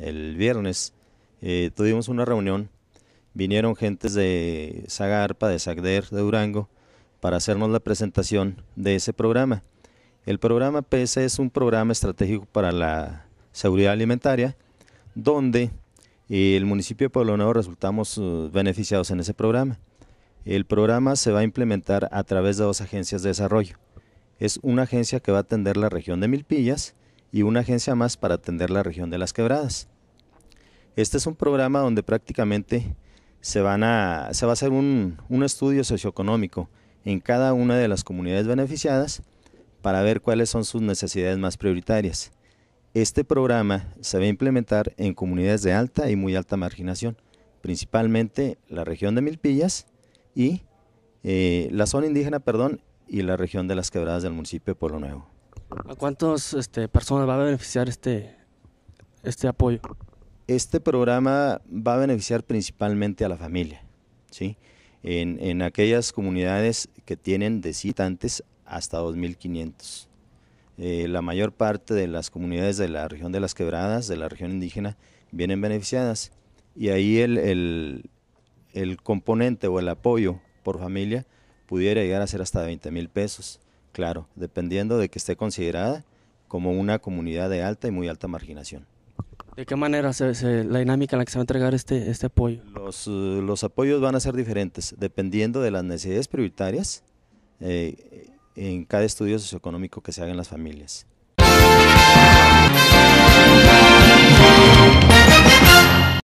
el viernes, eh, tuvimos una reunión. Vinieron gentes de Zagarpa, de Zagder, de Durango, para hacernos la presentación de ese programa. El programa PS es un programa estratégico para la seguridad alimentaria, donde eh, el municipio de Pueblo Nuevo resultamos eh, beneficiados en ese programa. El programa se va a implementar a través de dos agencias de desarrollo. Es una agencia que va a atender la región de Milpillas y una agencia más para atender la región de las quebradas. Este es un programa donde prácticamente se, a, se va a hacer un, estudio socioeconómico en cada una de las comunidades beneficiadas para ver cuáles son sus necesidades más prioritarias. Este programa se va a implementar en comunidades de alta y muy alta marginación, principalmente la región de Milpillas y eh, la zona indígena, perdón, y la región de las quebradas del municipio de Pueblo Nuevo. ¿A cuántas este, personas va a beneficiar este, este apoyo? Este programa va a beneficiar principalmente a la familia, ¿sí? En, en aquellas comunidades que tienen de citantes hasta 2.500. Eh, la mayor parte de las comunidades de la región de las quebradas, de la región indígena, vienen beneficiadas. Y ahí el, el, componente o el apoyo por familia pudiera llegar a ser hasta 20.000 mil pesos. Claro, dependiendo de que esté considerada como una comunidad de alta y muy alta marginación. ¿De qué manera se, la dinámica en la que se va a entregar este, este apoyo? Eh, los, apoyos van a ser diferentes dependiendo de las necesidades prioritarias eh, en cada estudio socioeconómico que se haga en las familias.